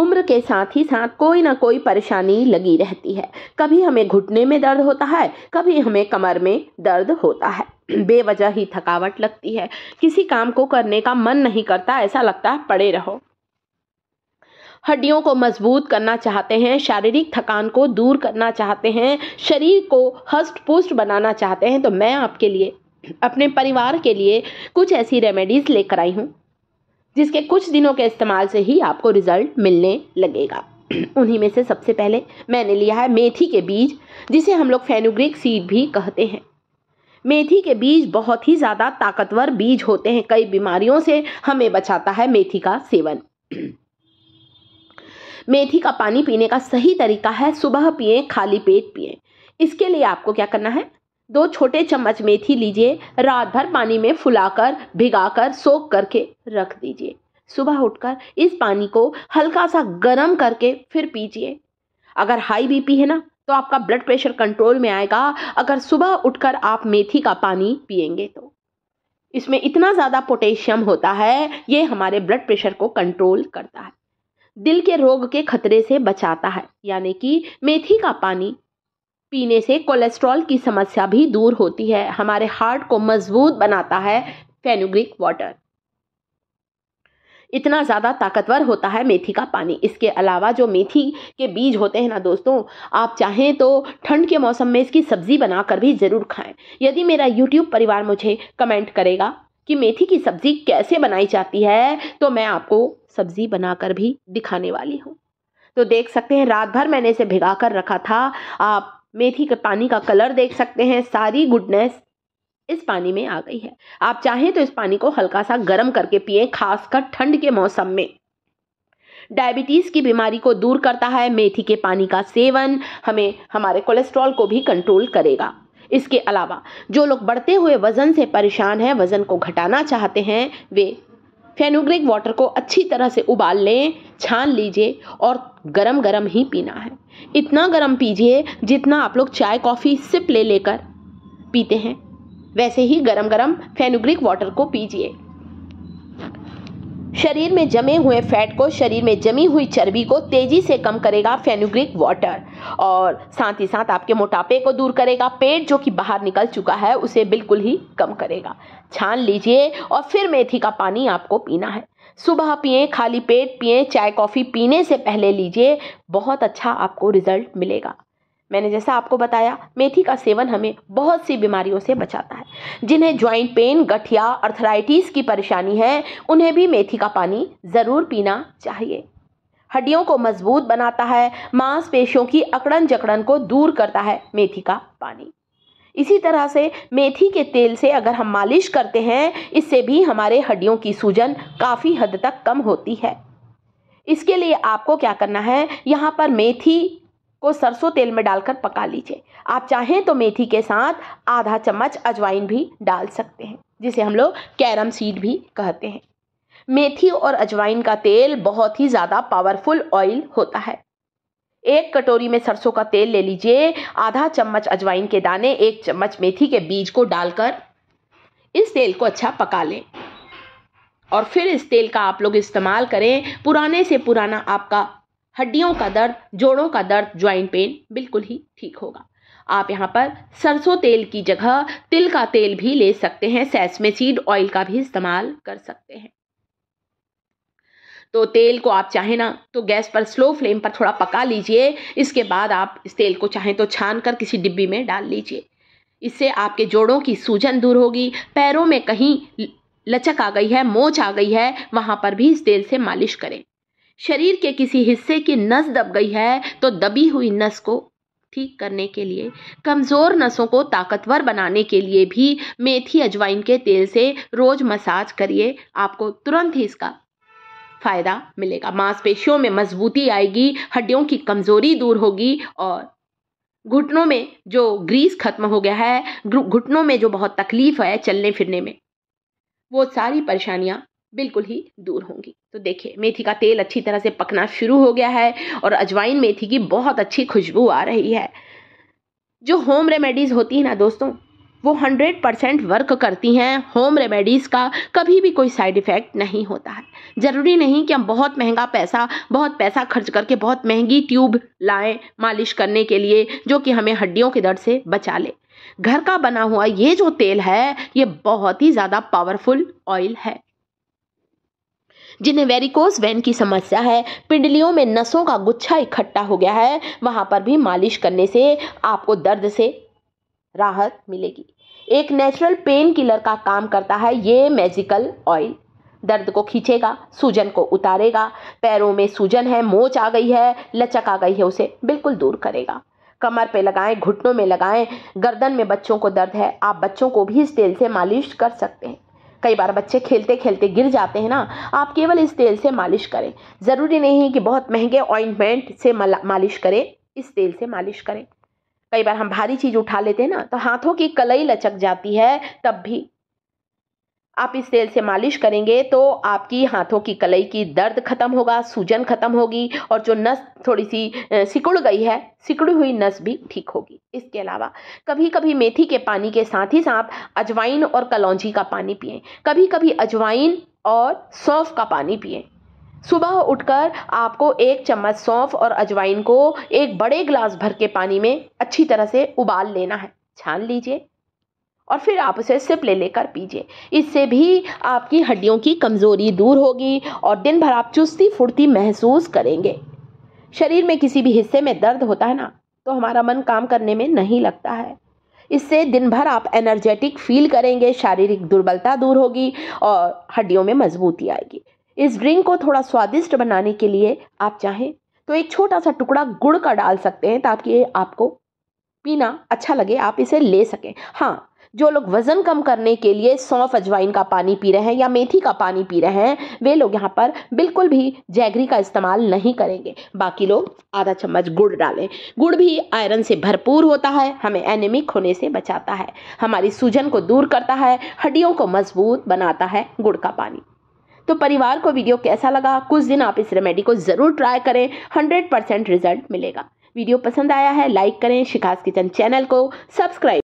उम्र के साथ ही साथ कोई ना कोई परेशानी लगी रहती है कभी हमें घुटने में दर्द होता है कभी हमें कमर में दर्द होता है बेवजह ही थकावट लगती है किसी काम को करने का मन नहीं करता ऐसा लगता है पड़े रहो हड्डियों को मजबूत करना चाहते हैं शारीरिक थकान को दूर करना चाहते हैं शरीर को हस्ट पुष्ट बनाना चाहते हैं तो मैं आपके लिए अपने परिवार के लिए कुछ ऐसी रेमेडीज़ लेकर आई हूँ जिसके कुछ दिनों के इस्तेमाल से ही आपको रिजल्ट मिलने लगेगा उन्हीं में से सबसे पहले मैंने लिया है मेथी के बीज जिसे हम लोग फेनुग्रिक सीड भी कहते हैं मेथी के बीज बहुत ही ज़्यादा ताकतवर बीज होते हैं कई बीमारियों से हमें बचाता है मेथी का सेवन मेथी का पानी पीने का सही तरीका है सुबह पिए खाली पेट पिए इसके लिए आपको क्या करना है दो छोटे चम्मच मेथी लीजिए रात भर पानी में फुलाकर भिगाकर सोख करके रख दीजिए सुबह उठकर इस पानी को हल्का सा गर्म करके फिर पीजिए अगर हाई बीपी है ना तो आपका ब्लड प्रेशर कंट्रोल में आएगा अगर सुबह उठकर आप मेथी का पानी पियेंगे तो इसमें इतना ज़्यादा पोटेशियम होता है ये हमारे ब्लड प्रेशर को कंट्रोल करता है दिल के रोग के खतरे से बचाता है यानी कि मेथी का पानी पीने से कोलेस्ट्रॉल की समस्या भी दूर होती है हमारे हार्ट को मजबूत बनाता है फेनुग्रिक वाटर इतना ज़्यादा ताकतवर होता है मेथी का पानी इसके अलावा जो मेथी के बीज होते हैं ना दोस्तों आप चाहें तो ठंड के मौसम में इसकी सब्ज़ी बनाकर भी ज़रूर खाएं यदि मेरा यूट्यूब परिवार मुझे कमेंट करेगा कि मेथी की सब्ज़ी कैसे बनाई जाती है तो मैं आपको सब्ज़ी बनाकर भी दिखाने वाली हूँ तो देख सकते हैं रात भर मैंने इसे भिगा कर रखा था आप मेथी का पानी का कलर देख सकते हैं सारी गुडनेस इस पानी में आ गई है आप चाहें तो इस पानी को हल्का सा गर्म करके पिए खासकर ठंड के मौसम में डायबिटीज़ की बीमारी को दूर करता है मेथी के पानी का सेवन हमें हमारे कोलेस्ट्रॉल को भी कंट्रोल करेगा इसके अलावा जो लोग बढ़ते हुए वज़न से परेशान हैं वज़न को घटाना चाहते हैं वे फेनुग्रिक वाटर को अच्छी तरह से उबाल लें छान लीजिए और गरम गरम ही पीना है इतना गरम पीजिए जितना आप लोग चाय कॉफ़ी सिप ले लेकर पीते हैं वैसे ही गरम गरम फेनुग्रिक वाटर को पीजिए शरीर में जमे हुए फैट को शरीर में जमी हुई चर्बी को तेजी से कम करेगा फेनुग्रिक वाटर और साथ ही साथ आपके मोटापे को दूर करेगा पेट जो कि बाहर निकल चुका है उसे बिल्कुल ही कम करेगा छान लीजिए और फिर मेथी का पानी आपको पीना है सुबह पिए खाली पेट पिए चाय कॉफ़ी पीने से पहले लीजिए बहुत अच्छा आपको रिजल्ट मिलेगा मैंने जैसा आपको बताया मेथी का सेवन हमें बहुत सी बीमारियों से बचाता है जिन्हें ज्वाइंट पेन गठिया अर्थराइटिस की परेशानी है उन्हें भी मेथी का पानी ज़रूर पीना चाहिए हड्डियों को मजबूत बनाता है मांसपेशियों की अकड़न जकड़न को दूर करता है मेथी का पानी इसी तरह से मेथी के तेल से अगर हम मालिश करते हैं इससे भी हमारे हड्डियों की सूजन काफ़ी हद तक कम होती है इसके लिए आपको क्या करना है यहाँ पर मेथी को सरसों तेल में डालकर पका लीजिए आप चाहें तो मेथी के साथ आधा चम्मच अजवाइन भी डाल सकते हैं जिसे हम लोग कैरम सीड भी कहते हैं मेथी और अजवाइन का तेल बहुत ही ज़्यादा पावरफुल ऑयल होता है एक कटोरी में सरसों का तेल ले लीजिए आधा चम्मच अजवाइन के दाने एक चम्मच मेथी के बीज को डालकर इस तेल को अच्छा पका लें और फिर इस तेल का आप लोग इस्तेमाल करें पुराने से पुराना आपका हड्डियों का दर्द जोड़ों का दर्द ज्वाइंट पेन बिल्कुल ही ठीक होगा आप यहाँ पर सरसों तेल की जगह तिल का तेल भी ले सकते हैं सैसमे सीड ऑयल का भी इस्तेमाल कर सकते हैं तो तेल को आप चाहे ना तो गैस पर स्लो फ्लेम पर थोड़ा पका लीजिए इसके बाद आप इस तेल को चाहें तो छान कर किसी डिब्बी में डाल लीजिए इससे आपके जोड़ों की सूजन दूर होगी पैरों में कहीं लचक आ गई है मोच आ गई है वहाँ पर भी इस तेल से मालिश करें शरीर के किसी हिस्से की नस दब गई है तो दबी हुई नस को ठीक करने के लिए कमज़ोर नसों को ताकतवर बनाने के लिए भी मेथी अजवाइन के तेल से रोज़ मसाज करिए आपको तुरंत ही इसका फ़ायदा मिलेगा मांसपेशियों में मजबूती आएगी हड्डियों की कमज़ोरी दूर होगी और घुटनों में जो ग्रीस खत्म हो गया है घुटनों में जो बहुत तकलीफ है चलने फिरने में वो सारी परेशानियाँ बिल्कुल ही दूर होंगी तो देखिए मेथी का तेल अच्छी तरह से पकना शुरू हो गया है और अजवाइन मेथी की बहुत अच्छी खुशबू आ रही है जो होम रेमेडीज़ होती है ना दोस्तों वो हंड्रेड परसेंट वर्क करती हैं होम रेमेडीज़ का कभी भी कोई साइड इफ़ेक्ट नहीं होता है ज़रूरी नहीं कि हम बहुत महंगा पैसा बहुत पैसा खर्च करके बहुत महंगी ट्यूब लाएं मालिश करने के लिए जो कि हमें हड्डियों के दर्द से बचा ले घर का बना हुआ ये जो तेल है ये बहुत ही ज़्यादा पावरफुल ऑयल है जिन्हें वेरिकोस वैन की समस्या है पिंडलियों में नसों का गुच्छा इकट्ठा हो गया है वहाँ पर भी मालिश करने से आपको दर्द से राहत मिलेगी एक नेचुरल पेन किलर का काम करता है ये मैजिकल ऑयल दर्द को खींचेगा सूजन को उतारेगा पैरों में सूजन है मोच आ गई है लचक आ गई है उसे बिल्कुल दूर करेगा कमर पे लगाएं घुटनों में लगाएं गर्दन में बच्चों को दर्द है आप बच्चों को भी इस तेल से मालिश कर सकते हैं कई बार बच्चे खेलते खेलते गिर जाते हैं ना आप केवल इस तेल से मालिश करें ज़रूरी नहीं है कि बहुत महंगे ऑइंटमेंट से मालिश करें इस तेल से मालिश करें कई बार हम भारी चीज़ उठा लेते हैं ना तो हाथों की कलई लचक जाती है तब भी आप इस तेल से मालिश करेंगे तो आपकी हाथों की कलई की दर्द खत्म होगा सूजन खत्म होगी और जो नस थोड़ी सी सिकुड़ गई है सिकुड़ी हुई नस भी ठीक होगी इसके अलावा कभी कभी मेथी के पानी के साथ ही साथ अजवाइन और कलौजी का पानी पिए कभी कभी अजवाइन और सौंफ का पानी पिए सुबह उठकर आपको एक चम्मच सौंफ और अजवाइन को एक बड़े गिलास भर के पानी में अच्छी तरह से उबाल लेना है छान लीजिए और फिर आप उसे सिप ले लेकर पीजिए इससे भी आपकी हड्डियों की कमज़ोरी दूर होगी और दिन भर आप चुस्ती फुर्ती महसूस करेंगे शरीर में किसी भी हिस्से में दर्द होता है ना तो हमारा मन काम करने में नहीं लगता है इससे दिन भर आप एनर्जेटिक फील करेंगे शारीरिक दुर्बलता दूर होगी और हड्डियों में मजबूती आएगी इस ड्रिंक को थोड़ा स्वादिष्ट बनाने के लिए आप चाहें तो एक छोटा सा टुकड़ा गुड़ का डाल सकते हैं ताकि आपको पीना अच्छा लगे आप इसे ले सकें हाँ जो लोग वज़न कम करने के लिए सौंफ अजवाइन का पानी पी रहे हैं या मेथी का पानी पी रहे हैं वे लोग यहाँ पर बिल्कुल भी जैगरी का इस्तेमाल नहीं करेंगे बाकी लोग आधा चम्मच गुड़ डालें गुड़ भी आयरन से भरपूर होता है हमें एनेमिक होने से बचाता है हमारी सूजन को दूर करता है हड्डियों को मजबूत बनाता है गुड़ का पानी तो परिवार को वीडियो कैसा लगा कुछ दिन आप इस रेमेडी को ज़रूर ट्राई करें 100 परसेंट रिजल्ट मिलेगा वीडियो पसंद आया है लाइक करें शिकास किचन चैनल को सब्सक्राइब